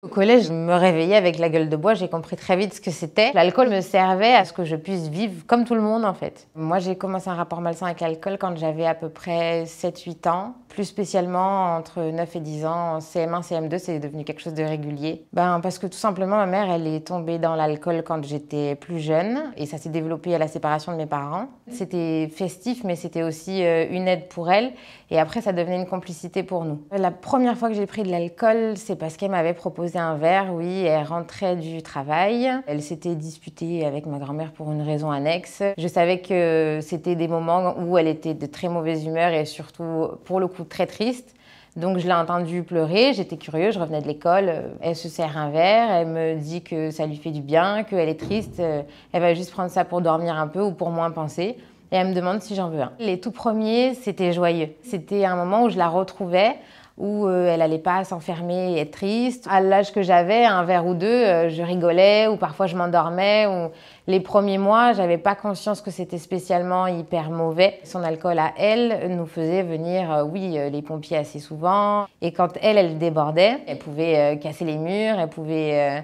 Au collège, je me réveillais avec la gueule de bois, j'ai compris très vite ce que c'était. L'alcool me servait à ce que je puisse vivre comme tout le monde en fait. Moi, j'ai commencé un rapport malsain avec l'alcool quand j'avais à peu près 7-8 ans. Plus spécialement entre 9 et 10 ans, CM1, CM2, c'est devenu quelque chose de régulier. Ben, parce que tout simplement, ma mère, elle est tombée dans l'alcool quand j'étais plus jeune et ça s'est développé à la séparation de mes parents. C'était festif, mais c'était aussi euh, une aide pour elle et après, ça devenait une complicité pour nous. La première fois que j'ai pris de l'alcool, c'est parce qu'elle m'avait proposé un verre, oui, elle rentrait du travail. Elle s'était disputée avec ma grand-mère pour une raison annexe. Je savais que c'était des moments où elle était de très mauvaise humeur et surtout, pour le coup, très triste. Donc je l'ai entendue pleurer, j'étais curieuse, je revenais de l'école, elle se sert un verre, elle me dit que ça lui fait du bien, qu'elle est triste, elle va juste prendre ça pour dormir un peu ou pour moins penser. Et elle me demande si j'en veux un. Les tout premiers, c'était joyeux. C'était un moment où je la retrouvais, où euh, elle n'allait pas s'enfermer et être triste. À l'âge que j'avais, un verre ou deux, euh, je rigolais ou parfois je m'endormais. Ou... Les premiers mois, j'avais pas conscience que c'était spécialement hyper mauvais. Son alcool à elle nous faisait venir, euh, oui, les pompiers assez souvent. Et quand elle, elle débordait, elle pouvait casser les murs, elle pouvait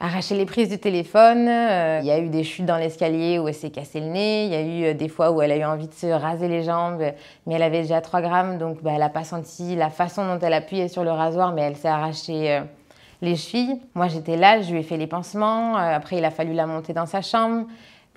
arraché les prises du téléphone. Euh, il y a eu des chutes dans l'escalier où elle s'est cassé le nez. Il y a eu euh, des fois où elle a eu envie de se raser les jambes, mais elle avait déjà 3 grammes, donc bah, elle n'a pas senti la façon dont elle appuyait sur le rasoir, mais elle s'est arrachée euh, les chevilles. Moi, j'étais là, je lui ai fait les pansements. après, il a fallu la monter dans sa chambre.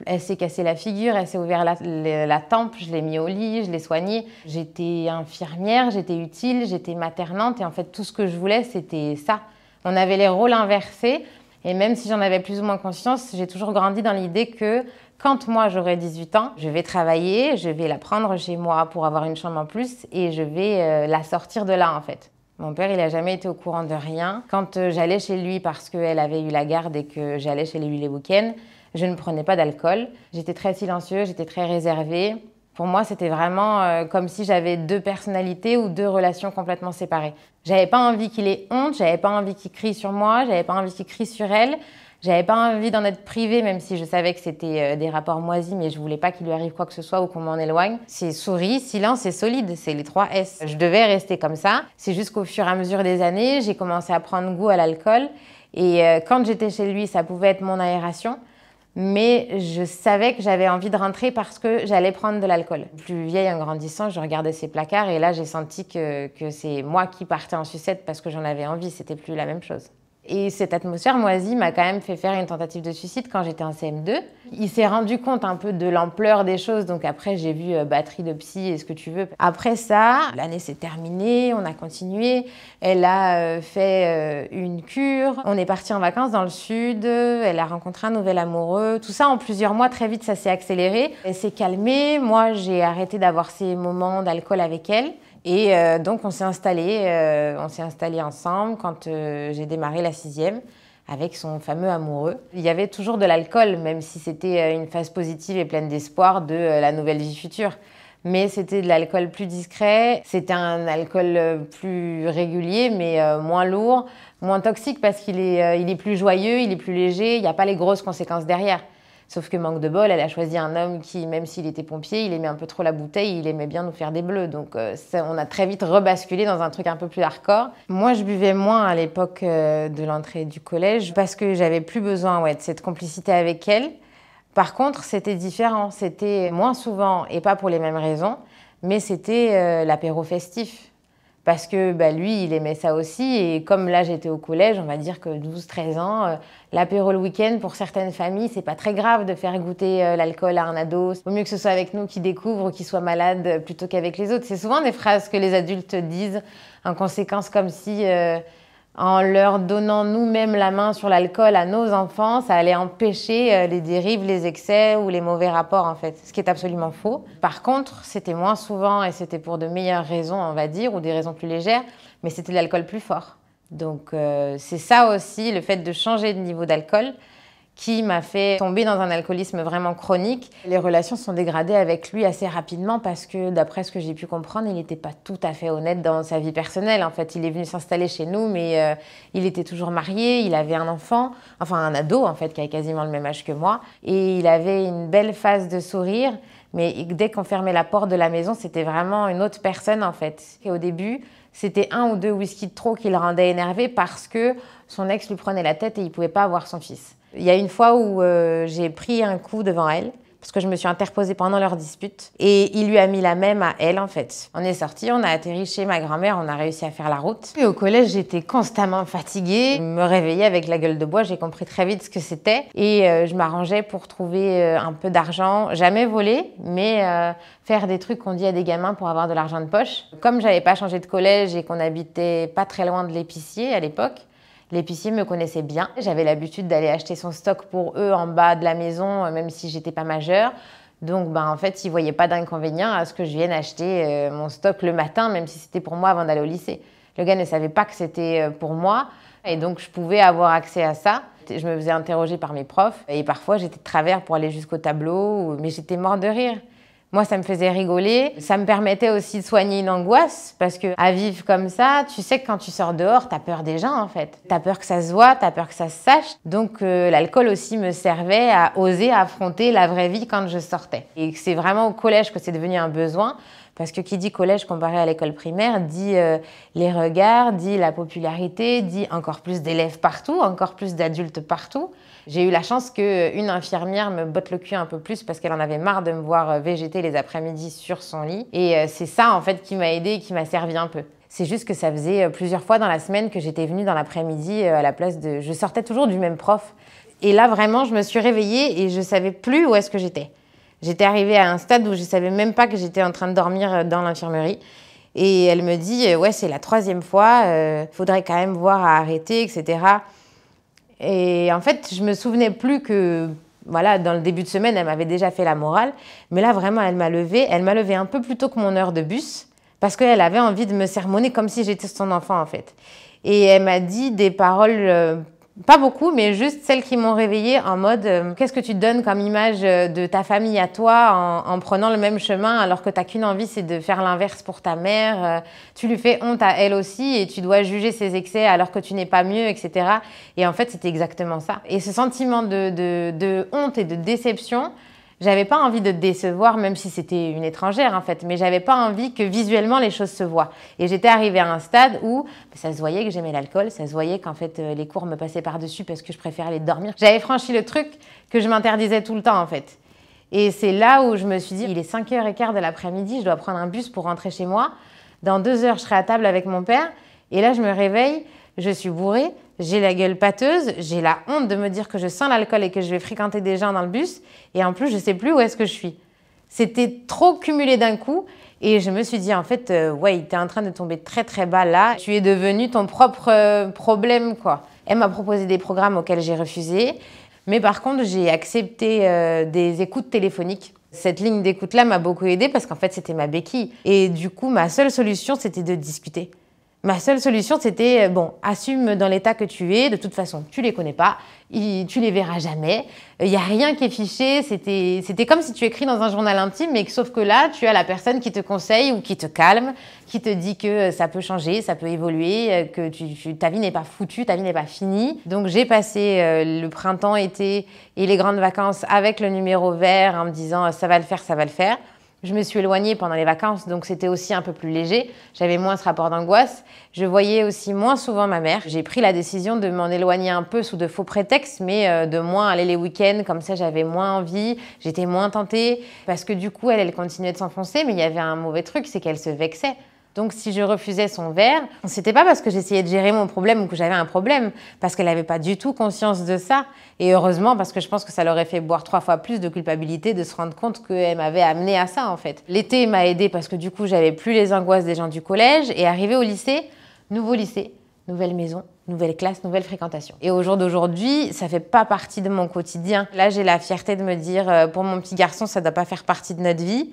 Elle s'est cassée la figure, elle s'est ouvert la, tempe, je l'ai mis au lit, je l'ai soignée. J'étais infirmière, j'étais utile, j'étais maternante et en fait tout ce que je voulais c'était ça. On avait les rôles inversés. Et même si j'en avais plus ou moins conscience, j'ai toujours grandi dans l'idée que quand moi j'aurai 18 ans, je vais travailler, je vais la prendre chez moi pour avoir une chambre en plus et je vais euh, la sortir de là en fait. Mon père, il n'a jamais été au courant de rien. Quand euh, j'allais chez lui parce qu'elle avait eu la garde et que j'allais chez lui les week-ends, je ne prenais pas d'alcool. J'étais très silencieuse, j'étais très réservée. Pour moi, c'était vraiment euh, comme si j'avais deux personnalités ou deux relations complètement séparées. J'avais pas envie qu'il ait honte, j'avais pas envie qu'il crie sur moi, j'avais pas envie qu'il crie sur elle, j'avais pas envie d'en être privée, même si je savais que c'était euh, des rapports moisis, mais je voulais pas qu'il lui arrive quoi que ce soit ou qu'on m'en éloigne. C'est souris, silence et solide, c'est les trois S. Je devais rester comme ça. C'est jusqu'au fur et à mesure des années, j'ai commencé à prendre goût à l'alcool. Et euh, quand j'étais chez lui, ça pouvait être mon aération mais je savais que j'avais envie de rentrer parce que j'allais prendre de l'alcool. Plus vieille en grandissant, je regardais ces placards et là j'ai senti que, que c'est moi qui partais en sucette parce que j'en avais envie, c'était plus la même chose. Et cette atmosphère moisie m'a quand même fait faire une tentative de suicide quand j'étais en CM2. Il s'est rendu compte un peu de l'ampleur des choses, donc après j'ai vu euh, batterie de psy et ce que tu veux. Après ça, l'année s'est terminée, on a continué. Elle a euh, fait euh, une cure, on est parti en vacances dans le sud, elle a rencontré un nouvel amoureux. Tout ça en plusieurs mois, très vite ça s'est accéléré. Elle s'est calmée, moi j'ai arrêté d'avoir ces moments d'alcool avec elle. Et euh, donc, on s'est installés, euh, on s'est installés ensemble quand euh, j'ai démarré la sixième avec son fameux amoureux. Il y avait toujours de l'alcool, même si c'était une phase positive et pleine d'espoir de la nouvelle vie future. Mais c'était de l'alcool plus discret, c'était un alcool plus régulier, mais moins lourd, moins toxique parce qu'il est plus joyeux, il est plus léger, il n'y a pas les grosses conséquences derrière. Sauf que manque de bol, elle a choisi un homme qui, même s'il était pompier, il aimait un peu trop la bouteille, il aimait bien nous faire des bleus. Donc euh, on a très vite rebasculé dans un truc un peu plus hardcore. Moi, je buvais moins à l'époque euh, de l'entrée du collège parce que j'avais plus besoin ouais, de cette complicité avec elle. Par contre, c'était différent, c'était moins souvent et pas pour les mêmes raisons, mais c'était euh, l'apéro festif parce que bah, lui, il aimait ça aussi. Et comme là, j'étais au collège, on va dire que 12-13 ans, euh, l'apéro le week-end, pour certaines familles, c'est pas très grave de faire goûter euh, l'alcool à un ado. Vaut mieux que ce soit avec nous qui découvre ou qui soit malade euh, plutôt qu'avec les autres. C'est souvent des phrases que les adultes disent en conséquence, comme si en leur donnant nous-mêmes la main sur l'alcool à nos enfants, ça allait empêcher euh, les dérives, les excès ou les mauvais rapports en fait, ce qui est absolument faux. Par contre, c'était moins souvent et c'était pour de meilleures raisons, on va dire, ou des raisons plus légères, mais c'était l'alcool plus fort. Donc euh, c'est ça aussi, le fait de changer de niveau d'alcool, qui m'a fait tomber dans un alcoolisme vraiment chronique. Les relations se sont dégradées avec lui assez rapidement parce que, d'après ce que j'ai pu comprendre, il n'était pas tout à fait honnête dans sa vie personnelle. En fait, il est venu s'installer chez nous, mais euh, il était toujours marié, il avait un enfant, enfin un ado en fait, qui a quasiment le même âge que moi. Et il avait une belle phase de sourire, mais dès qu'on fermait la porte de la maison, c'était vraiment une autre personne en fait. Et au début, c'était un ou deux whisky de trop qui le rendaient énervé parce que son ex lui prenait la tête et il ne pouvait pas avoir son fils. Il y a une fois où euh, j'ai pris un coup devant elle parce que je me suis interposée pendant leur dispute. Et il lui a mis la même à elle, en fait. On est sortis, on a atterri chez ma grand-mère, on a réussi à faire la route. Et au collège, j'étais constamment fatiguée. Je me réveillais avec la gueule de bois, j'ai compris très vite ce que c'était. Et euh, je m'arrangeais pour trouver euh, un peu d'argent. Jamais voler, mais faire des trucs qu'on dit à des gamins pour avoir de l'argent de poche. Comme j'avais pas changé de collège et qu'on habitait pas très loin de l'épicier à l'époque, L'épicier me connaissait bien. J'avais l'habitude d'aller acheter son stock pour eux en bas de la maison, euh, même si j'étais pas majeure. Donc, ben, en fait, ils ne voyaient pas d'inconvénient à ce que je vienne acheter euh, mon stock le matin, même si c'était pour moi avant d'aller au lycée. Le gars ne savait pas que c'était euh, pour moi. Et donc, je pouvais avoir accès à ça. Je me faisais interroger par mes profs. Et parfois, j'étais de travers pour aller jusqu'au tableau, mais j'étais mort de rire. Moi, ça me faisait rigoler. Ça me permettait aussi de soigner une angoisse parce que à vivre comme ça, tu sais que quand tu sors dehors, t'as peur des gens en fait. T'as peur que ça se voit, t'as peur que ça se sache. Donc euh, l'alcool aussi me servait à oser affronter la vraie vie quand je sortais. Et c'est vraiment au collège que c'est devenu un besoin. Parce que qui dit collège comparé à l'école primaire dit euh, les regards, dit la popularité, dit encore plus d'élèves partout, encore plus d'adultes partout. J'ai eu la chance qu'une euh, infirmière me botte le cul un peu plus parce qu'elle en avait marre de me voir euh, végéter les après-midi sur son lit. Et c'est ça en fait qui m'a aidé et qui m'a servi un peu. C'est juste que ça faisait plusieurs fois dans la semaine que j'étais venue dans l'après-midi à la place de... Je sortais toujours du même prof. Et là, vraiment, je me suis réveillée et je savais plus où est-ce que j'étais. J'étais arrivée à un stade où je savais même pas que j'étais en train de dormir euh, dans l'infirmerie. Et elle me dit, euh, ouais, c'est la troisième fois, euh, faudrait quand même voir à arrêter, etc. Et en fait, je me souvenais plus que, voilà, dans le début de semaine, elle m'avait déjà fait la morale. Mais là, vraiment, elle m'a levé Elle m'a levé un peu plus tôt que mon heure de bus, parce qu'elle avait envie de me sermonner comme si j'étais son enfant, en fait. Et elle m'a dit des paroles... Pas beaucoup, mais juste celles qui m'ont réveillée en mode euh, qu'est-ce que tu donnes comme image euh, de ta famille à toi en, prenant le même chemin alors que t'as qu'une envie, c'est de faire l'inverse pour ta mère. Euh, tu lui fais honte à elle aussi et tu dois juger ses excès alors que tu n'es pas mieux, etc. Et en fait, c'était exactement ça. Et ce sentiment de, de honte et de déception, j'avais pas envie de décevoir, même si c'était une étrangère en fait, mais j'avais pas envie que visuellement les choses se voient. Et j'étais arrivée à un stade où ben, ça se voyait que j'aimais l'alcool, ça se voyait qu'en fait euh, les cours me passaient par-dessus parce que je préférais aller dormir. J'avais franchi le truc que je m'interdisais tout le temps en fait. Et c'est là où je me suis dit, il est 5h15 de l'après-midi, je dois prendre un bus pour rentrer chez moi. Dans deux heures, je serai à table avec mon père. Et là, je me réveille, je suis bourrée, j'ai la gueule pâteuse, j'ai la honte de me dire que je sens l'alcool et que je vais fréquenter des gens dans le bus, et en plus, je sais plus où est-ce que je suis. C'était trop cumulé d'un coup, et je me suis dit, en fait, ouais euh, ouais, t'es en train de tomber très très bas là, tu es devenu ton propre euh, problème, quoi. Elle m'a proposé des programmes auxquels j'ai refusé, mais par contre, j'ai accepté euh, des écoutes téléphoniques. Cette ligne d'écoute-là m'a beaucoup aidée parce qu'en fait, c'était ma béquille. Et du coup, ma seule solution, c'était de discuter. Ma seule solution, c'était, euh, bon, assume dans l'état que tu es, de toute façon, tu les connais pas, tu les verras jamais, il euh, n'y a rien qui est fiché, c'était comme si tu écris dans un journal intime, mais sauf que là, tu as la personne qui te conseille ou qui te calme, qui te dit que euh, ça peut changer, ça peut évoluer, que ta vie n'est pas foutue, ta vie n'est pas finie. Donc j'ai passé le printemps, été et les grandes vacances avec le numéro vert en me disant, ça va le faire, ça va le faire. Je me suis éloignée pendant les vacances, donc c'était aussi un peu plus léger. J'avais moins ce rapport d'angoisse. Je voyais aussi moins souvent ma mère. J'ai pris la décision de m'en éloigner un peu sous de faux prétextes, mais euh, de moins aller les week-ends. Comme ça, j'avais moins envie, j'étais moins tentée. Parce que du coup, elle, elle continuait de s'enfoncer, mais il y avait un mauvais truc, c'est qu'elle se vexait. Donc si je refusais son verre, c'était pas parce que j'essayais de gérer mon problème ou que j'avais un problème, parce qu'elle n'avait pas du tout conscience de ça. Et heureusement, parce que je pense que ça leur aurait fait boire trois fois plus de culpabilité de se rendre compte qu'elle m'avait amené à ça en fait. L'été m'a aidé parce que du coup, j'avais plus les angoisses des gens du collège. Et arrivé au lycée, nouveau lycée, nouvelle maison, nouvelle classe, nouvelle fréquentation. Et au jour d'aujourd'hui, ça fait pas partie de mon quotidien. Là, j'ai la fierté de me dire, euh, pour mon petit garçon, ça ne doit pas faire partie de notre vie.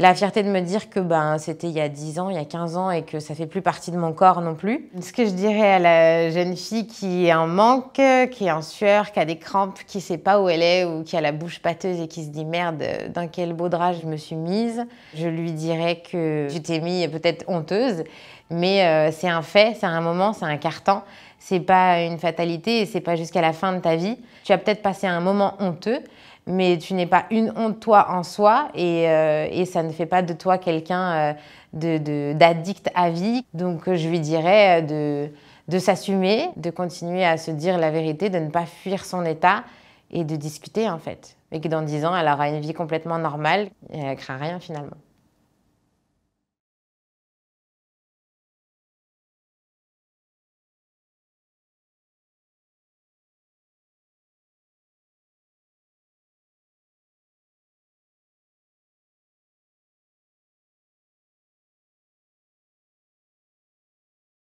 La fierté de me dire que ben, c'était il y a 10 ans, il y a 15 ans et que ça fait plus partie de mon corps non plus. Ce que je dirais à la jeune fille qui est en manque, qui est en sueur, qui a des crampes, qui sait pas où elle est ou qui a la bouche pâteuse et qui se dit merde, dans quel beau je me suis mise, je lui dirais que tu t'es mise peut-être honteuse, mais euh, c'est un fait, c'est un moment, c'est un carton. C'est pas une fatalité et c'est pas jusqu'à la fin de ta vie. Tu as peut-être passé un moment honteux, mais tu n'es pas une honte toi en soi et, euh, et ça ne fait pas de toi quelqu'un euh, d'addict de, à vie. Donc je lui dirais euh, de, de s'assumer, de continuer à se dire la vérité, de ne pas fuir son état et de discuter en fait. Et que dans dix ans, elle aura une vie complètement normale et elle ne craint rien finalement.